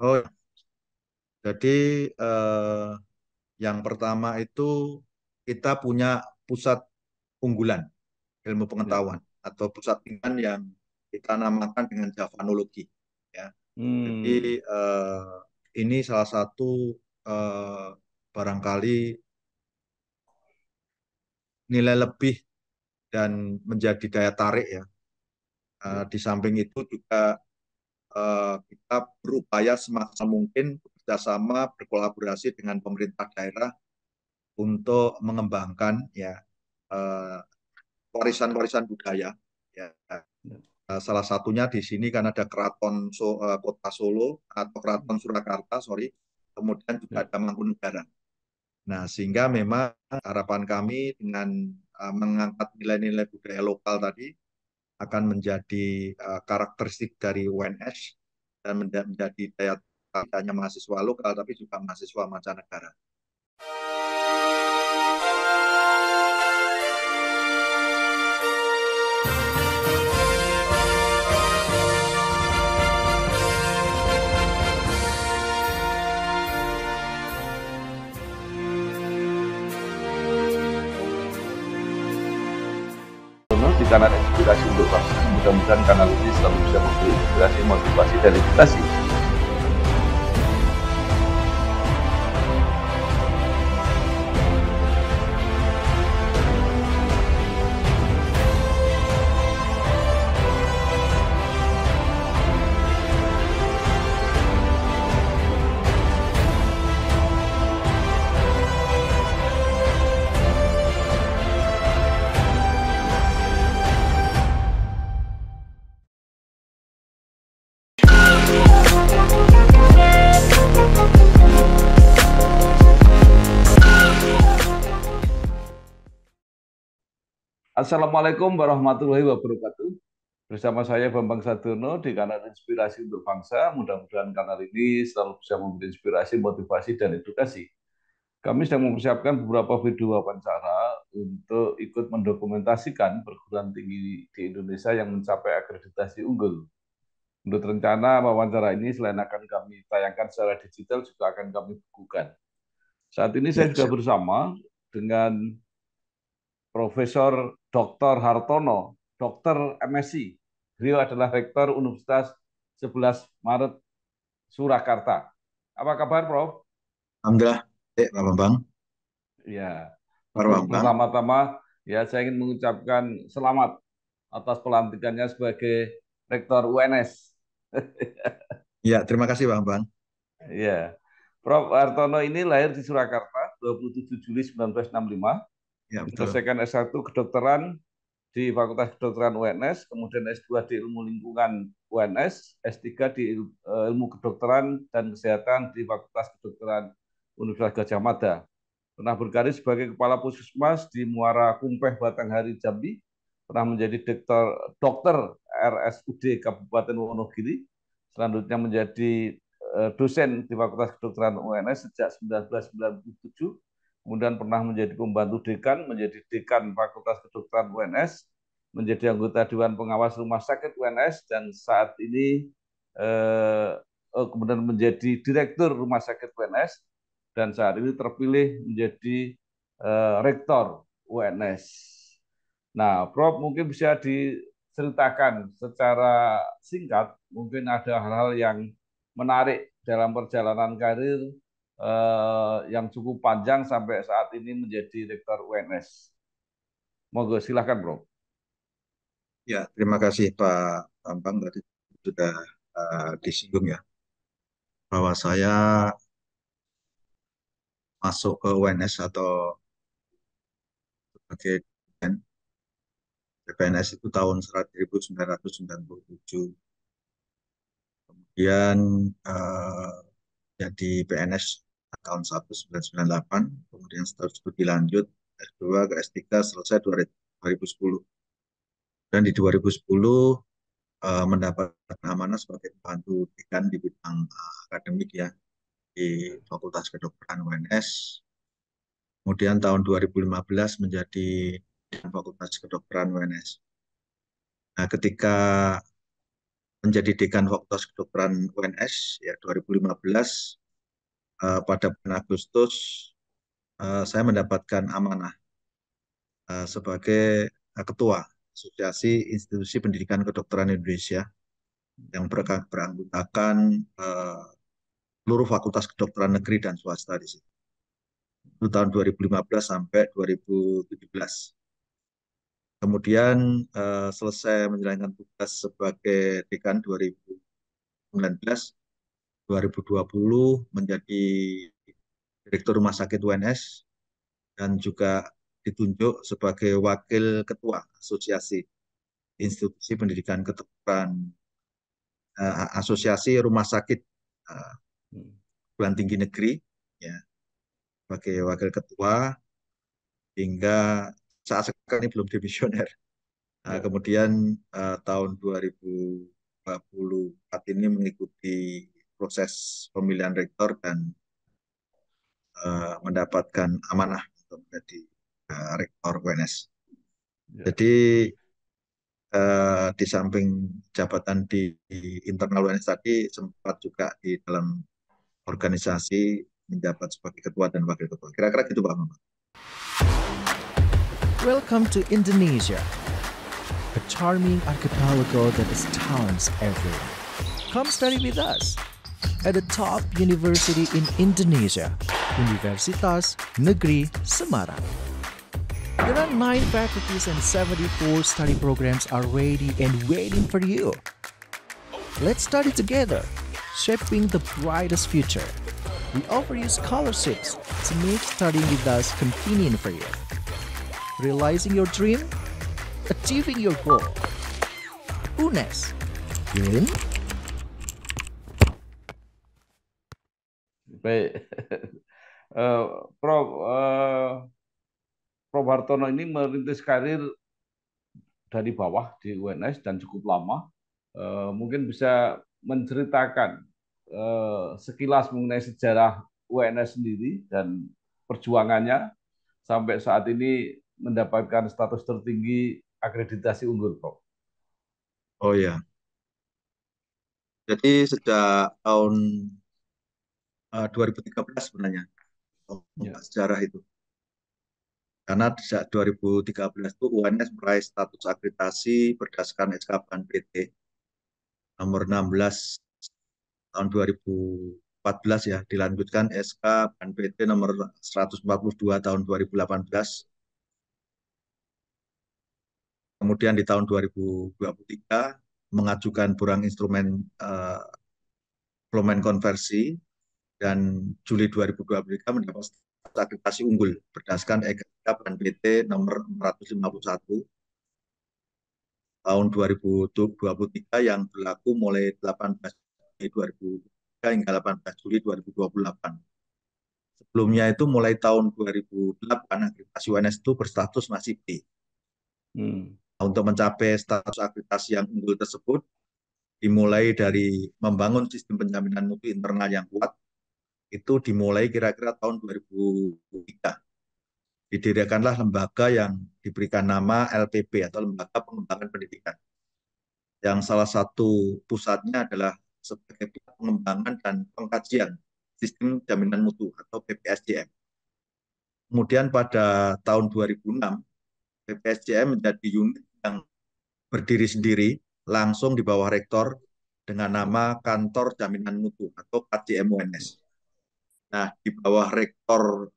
Oh, jadi eh, yang pertama itu kita punya pusat unggulan ilmu ya. pengetahuan ya. atau pusat unggulan yang kita namakan dengan Javanologi. Ya. Hmm. Jadi eh, ini salah satu eh, barangkali nilai lebih dan menjadi daya tarik ya. Uh, di samping itu juga Eh, kita berupaya semaksimal mungkin bekerjasama berkolaborasi dengan pemerintah daerah untuk mengembangkan ya eh, warisan-warisan budaya. Ya. Eh, salah satunya di sini kan ada keraton so, kota Solo atau keraton Surakarta, sorry, kemudian juga ya. ada Mangkunegaran. Nah, sehingga memang harapan kami dengan mengangkat nilai-nilai budaya lokal tadi akan menjadi uh, karakteristik dari UNS dan menjadi daya tariknya mahasiswa lokal tapi juga mahasiswa mancanegara. Karena inspirasi untuk bangsa. Mudah-mudahan kanal ini selalu bisa memberi inspirasi, motivasi, dan edukasi Assalamualaikum warahmatullahi wabarakatuh. Bersama saya Bambang Sadono di kanal Inspirasi untuk Bangsa. Mudah-mudahan kanal ini selalu bisa memberi inspirasi, motivasi, dan edukasi. Kami sedang mempersiapkan beberapa video wawancara untuk ikut mendokumentasikan perguruan tinggi di Indonesia yang mencapai akreditasi unggul. untuk rencana wawancara ini selain akan kami tayangkan secara digital juga akan kami bukukan. Saat ini saya juga ya, bersama dengan Profesor Dr. Hartono, Dr. MSc. Beliau adalah Rektor Universitas 11 Maret Surakarta. Apa kabar, Prof? Alhamdulillah, baik, eh, Pak Bambang. Ya. Pertama-tama, ya saya ingin mengucapkan selamat atas pelantikannya sebagai Rektor UNS. ya, terima kasih, Bang Bang. Ya. Prof. Hartono ini lahir di Surakarta 27 Juli 1965 Ya, menyelesaikan S1 kedokteran di Fakultas Kedokteran UNS, kemudian S2 di Ilmu Lingkungan UNS, S3 di e, Ilmu Kedokteran dan Kesehatan di Fakultas Kedokteran Universitas Gajah Mada. Pernah berkarir sebagai Kepala Puskesmas di Muara Kumpeh, Batanghari, Jambi. Pernah menjadi dokter, dokter RSUD Kabupaten Wonogiri. Selanjutnya menjadi e, dosen di Fakultas Kedokteran UNS sejak 1997 kemudian pernah menjadi pembantu dekan, menjadi dekan Fakultas Kedokteran UNS, menjadi anggota Dewan Pengawas Rumah Sakit UNS, dan saat ini eh, oh, kemudian menjadi Direktur Rumah Sakit UNS, dan saat ini terpilih menjadi eh, Rektor UNS. Nah, Prof mungkin bisa diceritakan secara singkat, mungkin ada hal-hal yang menarik dalam perjalanan karir Eh, yang cukup panjang sampai saat ini menjadi rektor UNS. Moga silahkan Bro. Ya, terima kasih Pak Bambang tadi sudah uh, disinggung ya bahwa saya masuk ke UNS atau sebagai DPN. PNS itu tahun 1997. Kemudian uh, jadi PNS tahun 1998, kemudian setelah studi lanjut S2 ke S3 selesai 2010. Dan di 2010 uh, mendapat amanah sebagai pembantu dekan di bidang eh, akademik ya di Fakultas Kedokteran UNS. Kemudian tahun 2015 menjadi Fakultas Kedokteran UNS. Nah, ketika menjadi dekan Fakultas Kedokteran UNS ya 2015 Eh, pada bulan Agustus uh, saya mendapatkan amanah uh, sebagai uh, ketua Asosiasi Institusi Pendidikan Kedokteran Indonesia yang beranggotakan uh, seluruh fakultas kedokteran negeri dan swasta di sini. Itu tahun 2015 sampai 2017. Kemudian uh, selesai menjalankan tugas sebagai dekan 2019, 2020 menjadi Direktur Rumah Sakit UNS dan juga ditunjuk sebagai Wakil Ketua Asosiasi Institusi Pendidikan Keterbukaan eh, Asosiasi Rumah Sakit eh, Perguruan Tinggi Negeri ya sebagai Wakil Ketua hingga saat sekarang ini belum dimisioner. Nah, ya. kemudian uh, tahun 2024 ini mengikuti proses pemilihan rektor dan uh, mendapatkan amanah untuk menjadi uh, rektor UNS. Ya. Jadi uh, di samping jabatan di, di internal UNS tadi sempat juga di dalam organisasi menjabat sebagai ketua dan wakil ketua. Kira-kira gitu Pak Mama. Welcome to Indonesia, a charming archipelago that is towns everywhere. Come study with us. at a top university in Indonesia, Universitas Negeri Semarang. There are 9 faculties and 74 study programs are ready and waiting for you. Let's study together, shaping the brightest future. We offer you scholarships to make studying with us convenient for you. Realizing your dream, achieving your goal. UNES, In? Baik. Uh, Prof. Uh, Prof. Hartono ini merintis karir dari bawah di UNS dan cukup lama. Uh, mungkin bisa menceritakan uh, sekilas mengenai sejarah UNS sendiri dan perjuangannya sampai saat ini mendapatkan status tertinggi akreditasi unggul, Prof. Oh ya. Jadi sejak tahun 2013 eh, sebenarnya oh, ya. sejarah itu karena sejak 2013 itu UNS meraih status akreditasi berdasarkan SK Ban PT nomor 16 tahun 2014 ya dilanjutkan SK Ban PT nomor 142 tahun 2018 kemudian di tahun 2023 mengajukan borang instrumen uh, konversi dan Juli 2023 mendapat akreditasi unggul berdasarkan EGK dan PT nomor 451 tahun 2023 yang berlaku mulai 18 Juli 2023 hingga 18 Juli 2028. Sebelumnya itu mulai tahun 2008 akreditasi UNS itu berstatus masih B. Hmm. Nah, untuk mencapai status akreditasi yang unggul tersebut, dimulai dari membangun sistem penjaminan mutu internal yang kuat, itu dimulai kira-kira tahun 2003. Didirikanlah lembaga yang diberikan nama LPP atau Lembaga Pengembangan Pendidikan. Yang salah satu pusatnya adalah sebagai pihak pengembangan dan pengkajian sistem jaminan mutu atau PPSDM Kemudian pada tahun 2006, PPSDM menjadi unit yang berdiri sendiri langsung di bawah rektor dengan nama Kantor Jaminan Mutu atau KJMUNS. Nah, di bawah rektor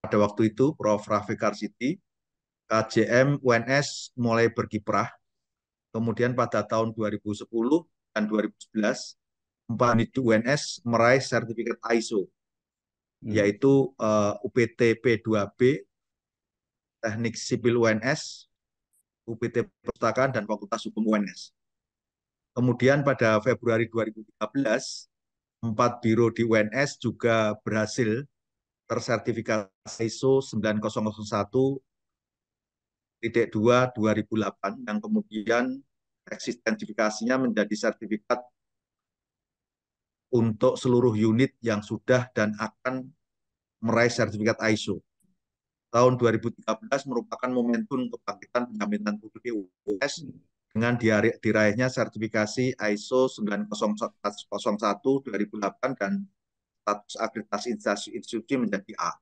pada waktu itu, Prof. Rafi Karsiti, KJM UNS mulai berkiprah. Kemudian pada tahun 2010 dan 2011, empat UNS meraih sertifikat ISO, hmm. yaitu uh, eh, UPT P2B, Teknik Sipil UNS, UPT Perpustakaan, dan Fakultas Hukum UNS. Kemudian pada Februari 2013, empat biro di UNS juga berhasil tersertifikasi ISO 9001 titik 2 2008 yang kemudian eksistensifikasinya menjadi sertifikat untuk seluruh unit yang sudah dan akan meraih sertifikat ISO. Tahun 2013 merupakan momentum kebangkitan penjaminan publik UNS dengan diraihnya sertifikasi ISO 9001 2008 dan status akreditasi institusi, institusi menjadi A.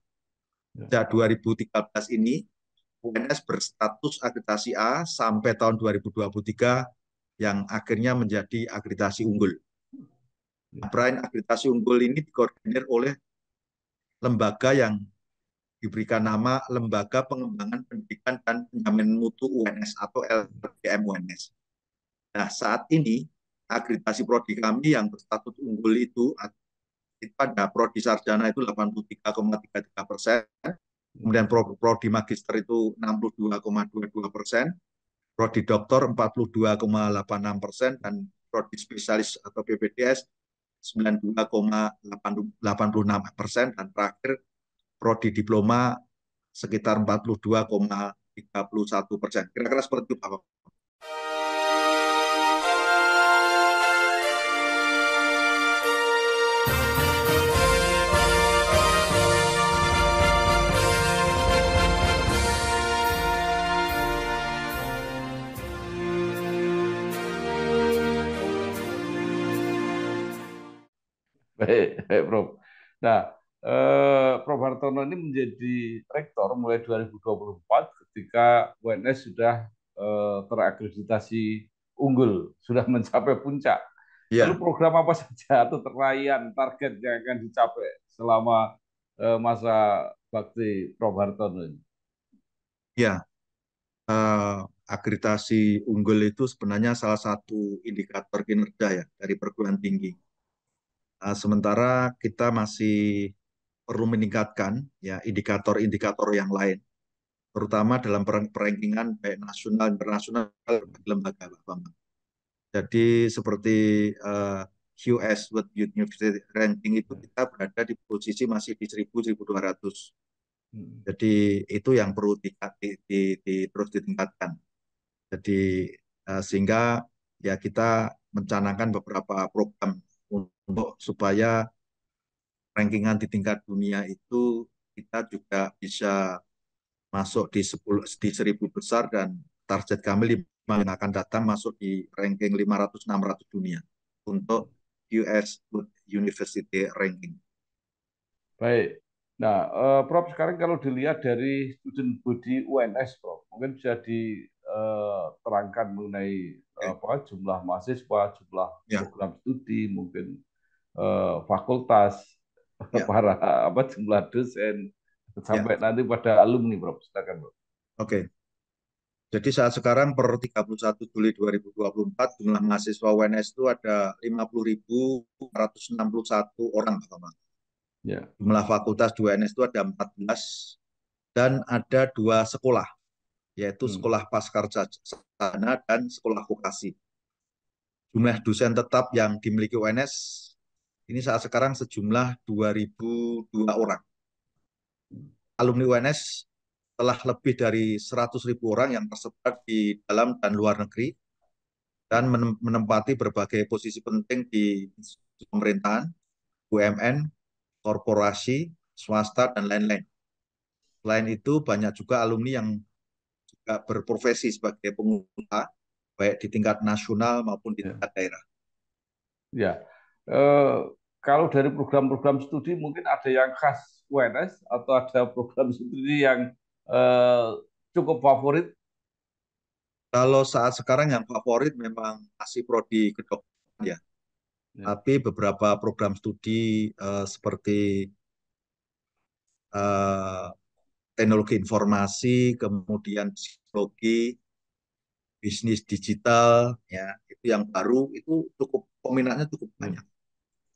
Ya. Sejak 2013 ini, UNS berstatus akreditasi A sampai tahun 2023 yang akhirnya menjadi akreditasi unggul. Brian nah, akreditasi unggul ini dikoordinir oleh lembaga yang diberikan nama Lembaga Pengembangan Pendidikan dan Penjamin Mutu UNS atau LPM UNS. Nah, saat ini akreditasi prodi kami yang berstatus unggul itu itu prodi sarjana itu 83,33 persen, kemudian prodi magister itu 62,22 persen, prodi doktor 42,86 persen, dan prodi spesialis atau PPDS 92,86 persen, dan terakhir prodi diploma sekitar 42,31 persen. Kira-kira seperti itu Pak. Baik, baik Prof. Nah, eh, Hartono ini menjadi rektor mulai 2024 ketika UNS sudah eh, terakreditasi unggul, sudah mencapai puncak. Ya. Lalu program apa saja atau terlayan target yang akan dicapai selama eh, masa bakti Hartono ini? Ya, uh, akreditasi unggul itu sebenarnya salah satu indikator kinerja ya dari perguruan tinggi. Uh, sementara kita masih perlu meningkatkan ya indikator-indikator yang lain terutama dalam perankingan baik nasional internasional lembaga Pak Bambang. Jadi seperti uh, eh, QS World University Ranking itu hmm. kita berada di posisi masih di 1000 1200. Hmm. Jadi itu yang perlu di, di, di, terus ditingkatkan. Jadi uh, sehingga ya kita mencanangkan beberapa program untuk supaya rankingan di tingkat dunia itu kita juga bisa masuk di 10 di 1000 besar dan target kami lima yang akan datang masuk di ranking 500 600 dunia untuk US University ranking. Baik. Nah, uh, Prof sekarang kalau dilihat dari student body UNS, Prof, mungkin bisa diterangkan eh, mengenai okay. apa jumlah mahasiswa, jumlah yeah. program studi, mungkin uh, fakultas ya. para apa jumlah dosen ya. sampai ya. nanti pada alumni, Prof. Silakan, Prof. Oke. Jadi saat sekarang per 31 Juli 2024 jumlah mahasiswa UNS itu ada 50.461 orang, Pak Ya. Jumlah fakultas di UNS itu ada 14 dan ada dua sekolah yaitu hmm. sekolah pasca sarjana dan sekolah vokasi. Jumlah dosen tetap yang dimiliki UNS ini saat sekarang sejumlah 2002 orang. Alumni UNS telah lebih dari 100.000 orang yang tersebar di dalam dan luar negeri dan menempati berbagai posisi penting di pemerintahan, UMN, korporasi, swasta, dan lain-lain. Selain itu, banyak juga alumni yang juga berprofesi sebagai pengusaha, baik di tingkat nasional maupun di ya. tingkat daerah. Ya, uh, kalau dari program-program studi mungkin ada yang khas UNS atau ada program studi yang eh, cukup favorit? Kalau saat sekarang yang favorit memang masih prodi kedokteran ya. ya. Tapi beberapa program studi eh, seperti eh, teknologi informasi, kemudian psikologi, bisnis digital, ya itu yang baru itu cukup peminatnya cukup banyak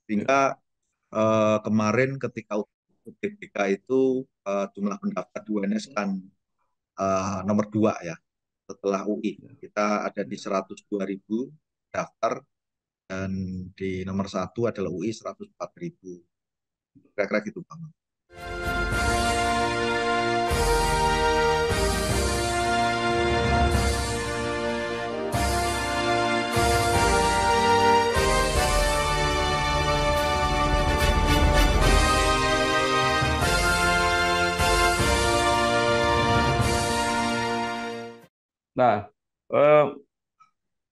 sehingga uh, kemarin ketika UTBK itu uh, jumlah pendaftar di UNS kan uh, nomor dua ya setelah UI kita ada di dua ribu daftar dan di nomor satu adalah UI empat ribu kira-kira gitu bang. Nah, eh,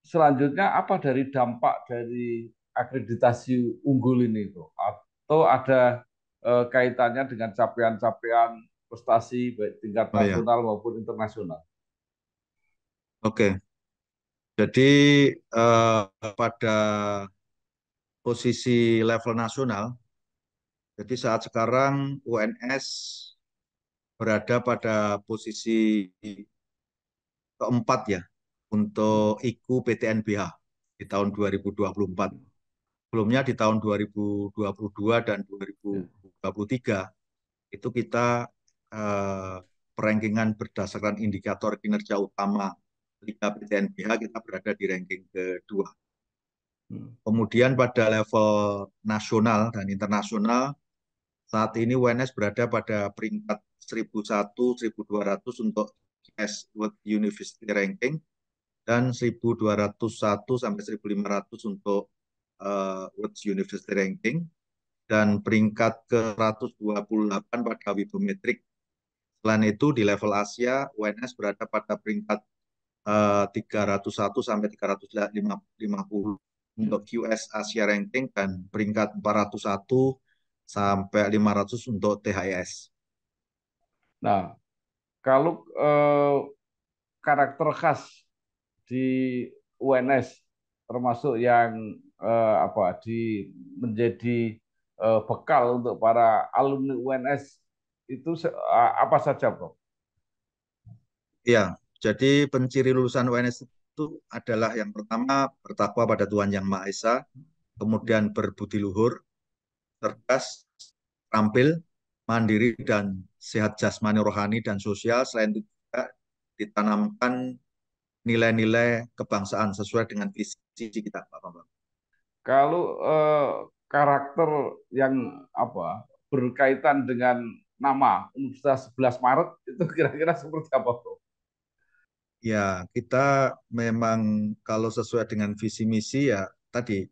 selanjutnya apa dari dampak dari akreditasi unggul ini itu? Atau ada eh, kaitannya dengan capaian-capaian prestasi baik tingkat oh, iya. nasional ya. maupun internasional? Oke. Jadi eh, pada posisi level nasional, jadi saat sekarang UNS berada pada posisi keempat ya untuk IKU PTNBH di tahun 2024. Sebelumnya di tahun 2022 dan 2023 itu kita eh, berdasarkan indikator kinerja utama Liga PTNBH kita berada di ranking kedua. Hmm. Kemudian pada level nasional dan internasional saat ini UNS berada pada peringkat 1001 1200 untuk CS World University Ranking dan 1201 sampai 1500 untuk uh, World University Ranking dan peringkat ke-128 pada Wibometrik. Selain itu di level Asia UNS berada pada peringkat uh, eh, 301 sampai 350 untuk QS Asia Ranking dan peringkat 401 sampai 500 untuk THS. Nah, kalau eh, karakter khas di UNS termasuk yang eh, apa di menjadi eh, bekal untuk para alumni UNS itu apa saja, Bro? Ya, jadi penciri lulusan UNS itu adalah yang pertama bertakwa pada Tuhan Yang Maha Esa, kemudian berbudi luhur, cerdas, tampil, mandiri dan sehat jasmani rohani dan sosial selain itu juga ditanamkan nilai-nilai kebangsaan sesuai dengan visi kita Pak Bambang. Kalau eh, karakter yang apa berkaitan dengan nama Universitas 11 Maret itu kira-kira seperti apa Bro? Ya, kita memang kalau sesuai dengan visi misi ya tadi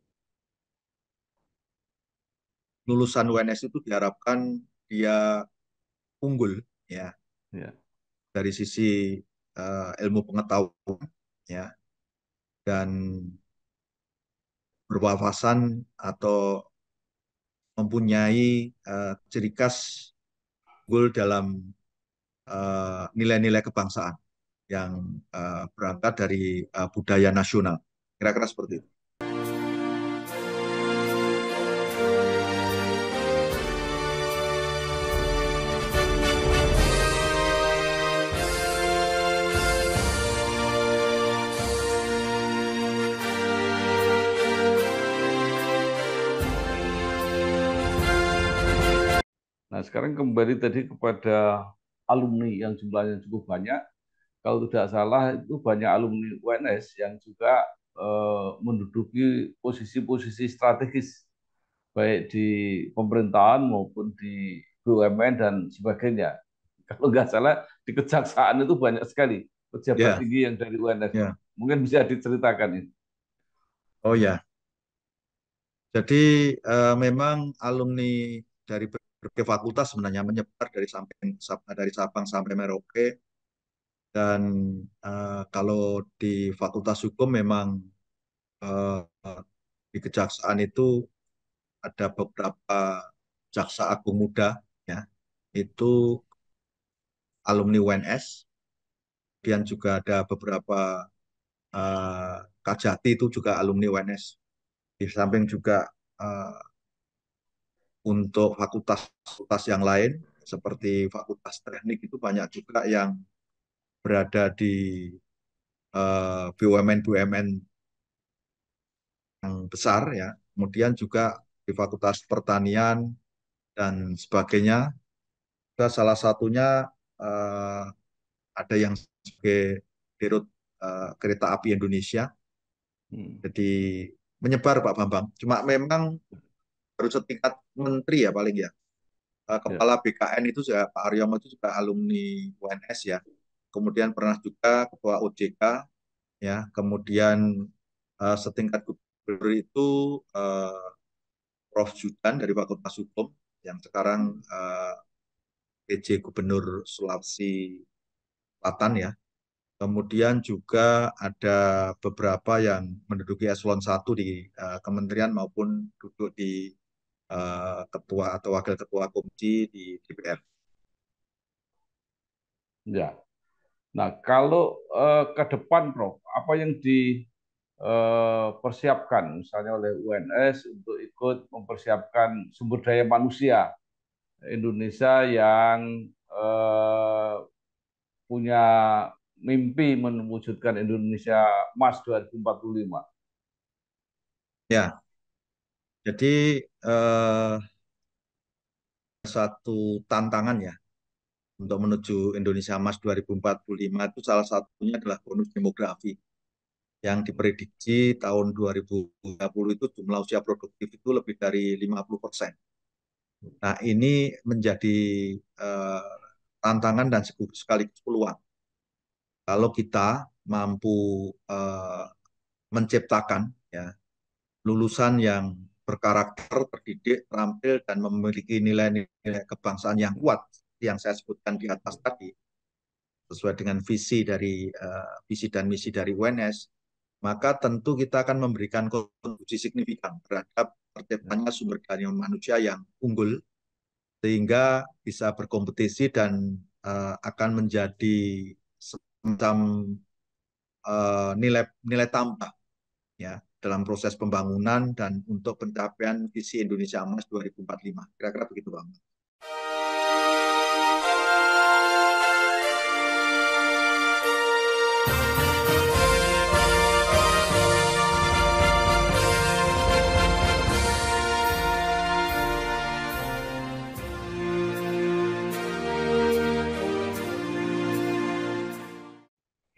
lulusan UNS itu diharapkan dia unggul ya. yeah. Dari sisi uh, ilmu pengetahuan ya dan berwawasan atau mempunyai uh, ciri khas unggul dalam eh, nilai-nilai uh, kebangsaan yang uh, berangkat dari uh, budaya nasional. Kira-kira seperti itu. Nah, sekarang kembali tadi kepada alumni yang jumlahnya cukup banyak. Kalau tidak salah itu banyak alumni UNS yang juga eh, menduduki posisi-posisi strategis baik di pemerintahan maupun di BUMN dan sebagainya. Kalau nggak salah di kejaksaan itu banyak sekali pejabat yeah. tinggi yang dari UNS. Yeah. Mungkin bisa diceritakan ini. Oh ya. Yeah. Jadi uh, memang alumni dari berbagai fakultas sebenarnya menyebar dari samping dari Sabang sampai Merauke dan uh, kalau di Fakultas Hukum memang uh, di kejaksaan itu ada beberapa jaksa agung muda ya itu alumni UNS kemudian juga ada beberapa uh, eh, Kajati itu juga alumni UNS di samping juga uh, untuk fakultas-fakultas yang lain seperti fakultas teknik itu banyak juga yang berada di uh, eh, BUMN-BUMN yang besar ya. Kemudian juga di fakultas pertanian dan sebagainya. Juga salah satunya uh, ada yang sebagai dirut uh, kereta api Indonesia. Hmm. Jadi menyebar Pak Bambang. Cuma memang baru setingkat menteri ya paling ya. Eh, ya. Kepala BKN itu juga Pak Aryomo itu juga alumni UNS ya. Kemudian pernah juga ketua OJK ya. Kemudian uh, setingkat gubernur itu uh, Prof Judan dari Fakultas Hukum yang sekarang uh, PJ Gubernur Sulawesi Selatan ya. Kemudian juga ada beberapa yang menduduki eselon 1 di uh, kementerian maupun duduk di uh, ketua atau wakil ketua komisi di DPR. Ya. Nah, kalau uh, ke depan, Prof, apa yang dipersiapkan eh, misalnya oleh UNS untuk ikut mempersiapkan sumber daya manusia Indonesia yang punya mimpi mewujudkan Indonesia Emas 2045? Ya, jadi eh, satu tantangan ya untuk menuju Indonesia Emas 2045 itu salah satunya adalah bonus demografi yang diprediksi tahun 2020 itu jumlah usia produktif itu lebih dari 50 persen. Nah ini menjadi eh, tantangan dan sekaligus peluang. Kalau kita mampu eh, menciptakan ya lulusan yang berkarakter, terdidik, terampil, dan memiliki nilai-nilai kebangsaan yang kuat yang saya sebutkan di atas tadi, sesuai dengan visi dari uh, visi dan misi dari UNS, maka tentu kita akan memberikan kontribusi signifikan terhadap terciptanya sumber daya manusia yang unggul, sehingga bisa berkompetisi dan uh, akan menjadi semacam uh, nilai nilai tambah ya dalam proses pembangunan dan untuk pencapaian visi Indonesia Emas 2045. Kira-kira begitu, Bang.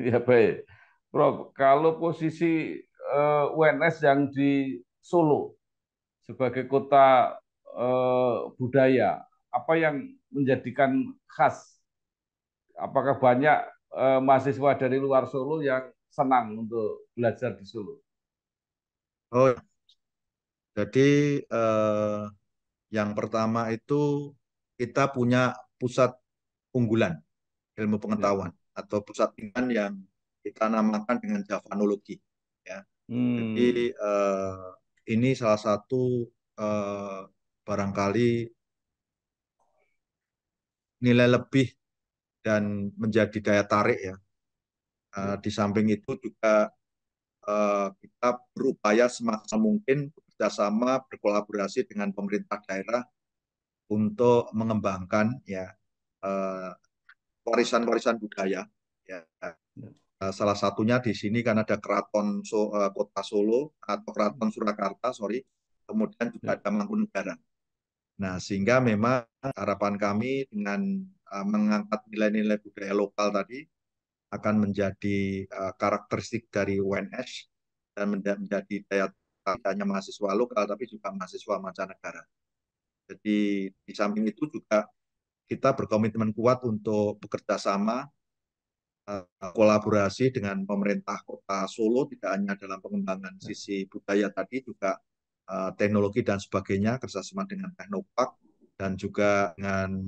Ya baik. Prof, kalau posisi uh, eh, UNS yang di Solo sebagai kota uh, budaya, apa yang menjadikan khas? Apakah banyak uh, mahasiswa dari luar Solo yang senang untuk belajar di Solo? Oh, jadi eh, yang pertama itu kita punya pusat unggulan ilmu pengetahuan ya. atau pusat iman yang kita namakan dengan Javanologi. Hmm. Jadi uh, eh, ini salah satu uh, barangkali nilai lebih dan menjadi daya tarik ya. Uh, di samping itu juga uh, kita berupaya semaksimal mungkin bekerjasama berkolaborasi dengan pemerintah daerah untuk mengembangkan ya warisan-warisan uh, budaya ya, ya. Eh, salah satunya di sini kan ada keraton so, uh, kota Solo atau keraton hmm. Surakarta sorry kemudian juga ya. ada Mangkunegaran nah sehingga memang harapan kami dengan uh, mengangkat nilai-nilai budaya lokal tadi akan menjadi uh, karakteristik dari UNS dan menjadi daya tariknya mahasiswa lokal tapi juga mahasiswa mancanegara jadi di samping itu juga kita berkomitmen kuat untuk bekerja sama Eh, kolaborasi dengan pemerintah kota Solo tidak hanya dalam pengembangan ya. sisi budaya tadi juga uh, teknologi dan sebagainya kerjasama dengan Teknopark dan juga dengan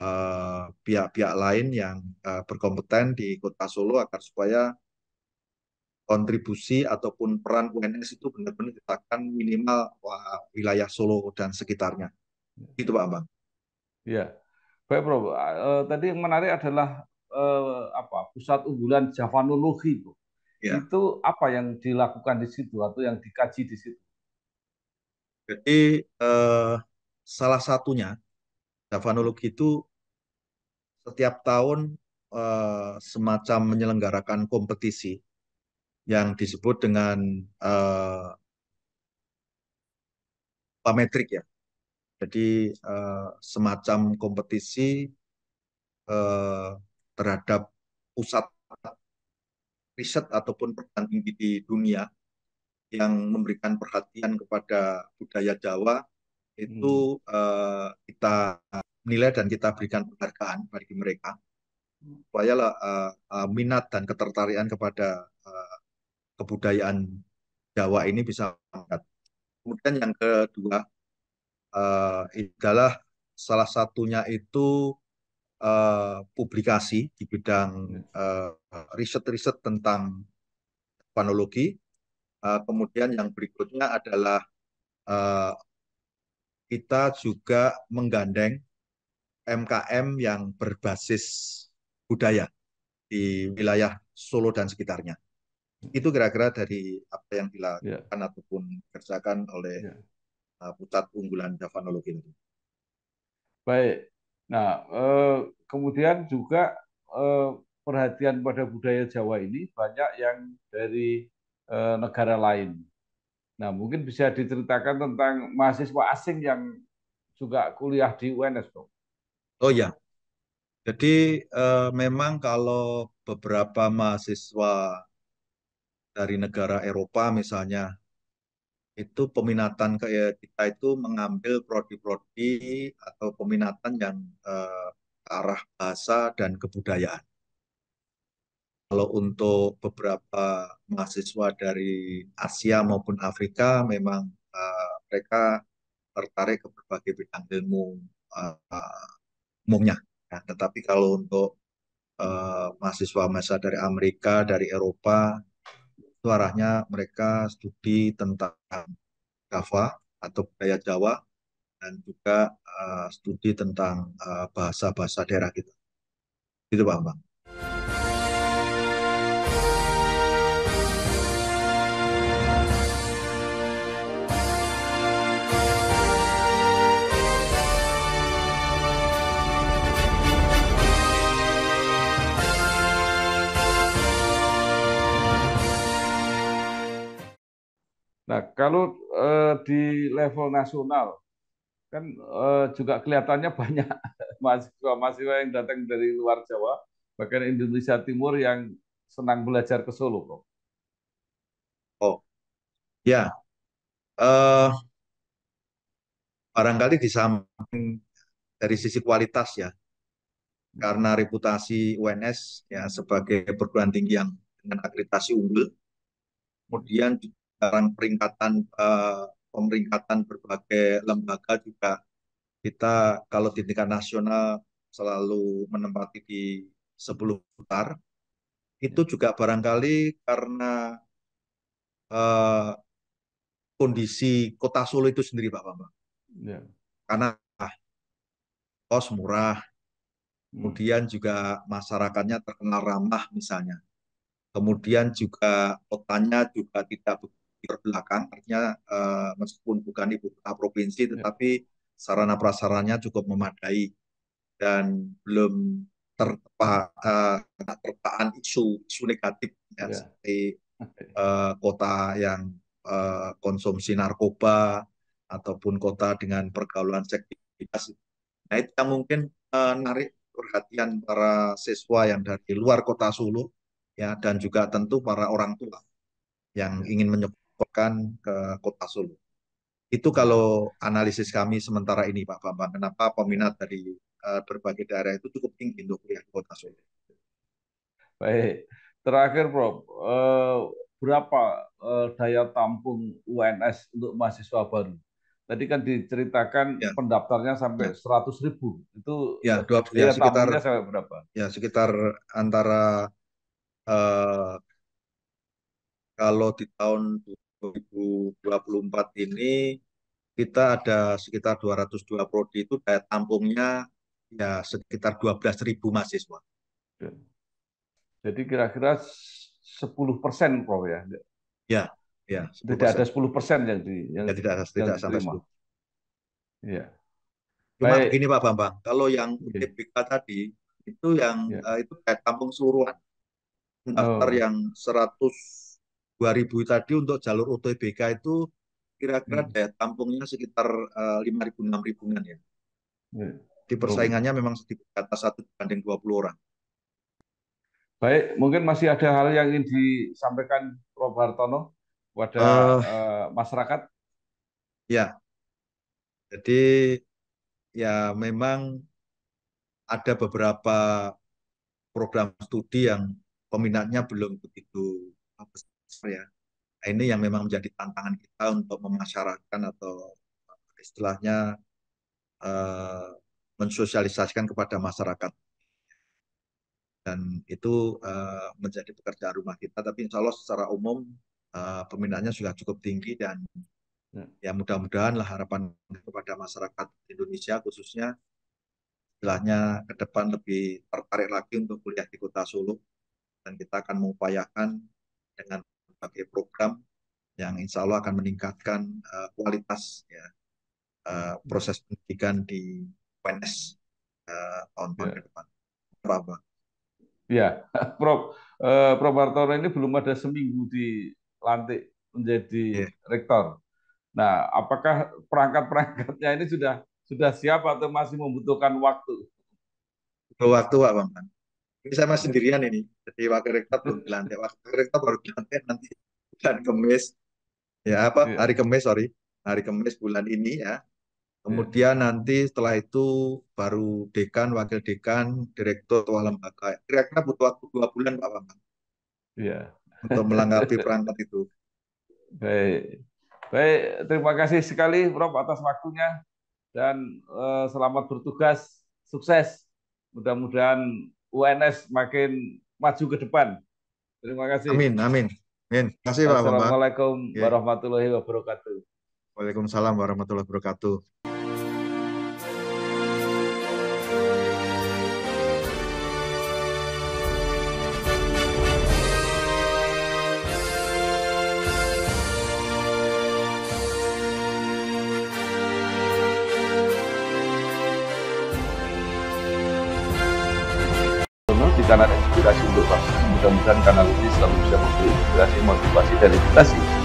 eh, pihak-pihak uh, lain yang uh, berkompeten di kota Solo agar supaya kontribusi ataupun peran UNS itu benar-benar akan minimal wilayah Solo dan sekitarnya. Ya. Itu Pak Abang. Ya, baik Prof. tadi yang menarik adalah eh, apa pusat unggulan javanologi itu ya. itu apa yang dilakukan di situ atau yang dikaji di situ jadi eh, salah satunya javanologi itu setiap tahun eh, semacam menyelenggarakan kompetisi yang disebut dengan eh, pametrik ya. Jadi eh, semacam kompetisi eh, terhadap pusat riset ataupun perguruan tinggi di dunia yang memberikan perhatian kepada budaya Jawa itu hmm. uh, kita nilai dan kita berikan penghargaan bagi mereka supaya uh, uh, minat dan ketertarikan kepada uh, kebudayaan Jawa ini bisa meningkat. Kemudian yang kedua uh, adalah salah satunya itu uh, publikasi di bidang ya. eh, riset-riset uh, tentang panologi. Uh, kemudian yang berikutnya adalah uh, kita juga menggandeng MKM yang berbasis budaya di wilayah Solo dan sekitarnya. Hmm. Itu kira-kira dari apa yang dilakukan yeah. ataupun kerjakan oleh yeah. Ya. Pusat Unggulan Javanologi. Baik, Nah, eh, kemudian juga eh, perhatian pada budaya Jawa ini banyak yang dari eh, negara lain. Nah, mungkin bisa diceritakan tentang mahasiswa asing yang juga kuliah di UNS, Bro. Oh ya. Jadi eh, memang kalau beberapa mahasiswa dari negara Eropa misalnya itu peminatan kayak kita itu mengambil prodi-prodi atau peminatan yang eh, arah bahasa dan kebudayaan. Kalau untuk beberapa mahasiswa dari Asia maupun Afrika, memang eh, mereka tertarik ke berbagai bidang ilmu eh, umumnya. Ya, nah, tetapi kalau untuk mahasiswa-mahasiswa eh, masa dari Amerika, dari Eropa, itu arahnya mereka studi tentang Java atau budaya Jawa dan juga uh, studi tentang eh, bahasa-bahasa uh, daerah kita. Itu Pak Bang. Nah, kalau eh, di level nasional kan eh, juga kelihatannya banyak mahasiswa-mahasiswa yang datang dari luar Jawa, bahkan Indonesia Timur yang senang belajar ke Solo, Bro. Oh, ya. Uh, barangkali di samping dari sisi kualitas ya, karena reputasi UNS ya sebagai perguruan tinggi yang dengan akreditasi unggul, kemudian sekarang peringkatan uh, pemeringkatan berbagai lembaga juga kita kalau di tingkat nasional selalu menempati di 10 putar ya. itu juga barangkali karena uh, kondisi kota Solo itu sendiri Pak Bambang. Ya. Karena ah, kos murah, hmm. kemudian juga masyarakatnya terkenal ramah misalnya. Kemudian juga kotanya juga tidak terbelakang, artinya eh, meskipun bukan ibu kota provinsi, ya. tetapi sarana prasarannya cukup memadai dan belum terpa eh, terpaan isu isu negatif ya, ya. seperti eh, kota yang eh, konsumsi narkoba ataupun kota dengan pergaulan seks Nah itu yang mungkin eh, menarik narik perhatian para siswa yang dari luar kota Solo ya dan juga tentu para orang tua yang ya. ingin menyebut dilaporkan ke Kota Solo. Itu kalau analisis kami sementara ini Pak Bambang, kenapa peminat dari eh, berbagai daerah itu cukup tinggi untuk kuliah di Kota Solo. Baik, terakhir Prof, eh, berapa eh, daya tampung UNS untuk mahasiswa baru? Tadi kan diceritakan ya. pendaftarnya sampai ya. seratus ya. ribu. Itu ya, dua, ya sekitar sampai berapa? Ya sekitar antara uh, kalau di tahun 2024 ini kita ada sekitar 202 prodi itu daya tampungnya ya sekitar 12.000 mahasiswa. Ya. Jadi kira-kira 10 persen, Prof ya? Ya, ya. 10%. Tidak ada 10 persen yang di yang, ya, tidak, yang tidak sampai 10. Iya. Cuma Baik. begini Pak Bambang, kalau yang UTBK okay. tadi itu yang ya. uh, itu kayak tampung seluruhan. Daftar oh. yang 100 2000 tadi untuk jalur UTBK itu kira-kira hmm. daya tampungnya sekitar eh, lima ribu enam ribuan ya. Hmm. Di persaingannya oh. memang sedikit atas satu banding 20 orang. Baik, mungkin masih ada hal yang ingin disampaikan prof Hartono kepada uh, uh, masyarakat. Ya, jadi ya memang ada beberapa program studi yang peminatnya belum begitu ya nah, ini yang memang menjadi tantangan kita untuk memasyarakatkan atau istilahnya uh, mensosialisasikan kepada masyarakat dan itu uh, menjadi pekerjaan rumah kita tapi insya Allah secara umum uh, peminatnya sudah cukup tinggi dan ya. ya mudah-mudahan lah harapan kepada masyarakat Indonesia khususnya istilahnya ke depan lebih tertarik lagi untuk kuliah di kota Solo dan kita akan mengupayakan dengan berbagai program yang insya Allah akan meningkatkan uh, kualitas ya, uh, proses pendidikan di UNS eh, tahun-tahun ya. ke depan. Berapa? Ya, Prof. Uh, Prof. Hartono ini belum ada seminggu di dilantik menjadi yeah. rektor. Nah, apakah perangkat-perangkatnya ini sudah sudah siap atau masih membutuhkan waktu? waktu, Pak Bambang ini saya masih sendirian ini jadi wakil rektor belum dilantik wakil rektor baru dilantik nanti bulan kemis ya apa yeah. hari kemis sorry hari kemis bulan ini ya kemudian yeah. nanti setelah itu baru dekan wakil dekan direktur tua lembaga kira-kira butuh waktu dua bulan Pak Bambang yeah. untuk melengkapi perangkat itu baik baik terima kasih sekali Prof atas waktunya dan eh, selamat bertugas sukses mudah-mudahan UNS makin maju ke depan. Terima kasih. Amin, amin. Amin. Terima kasih Pak Assalamualaikum iya. warahmatullahi wabarakatuh. Waalaikumsalam warahmatullahi wabarakatuh. karena dan inspirasi untuk bangsa. Mudah-mudahan kanal ini selalu bisa memberi inspirasi, motivasi, dan edukasi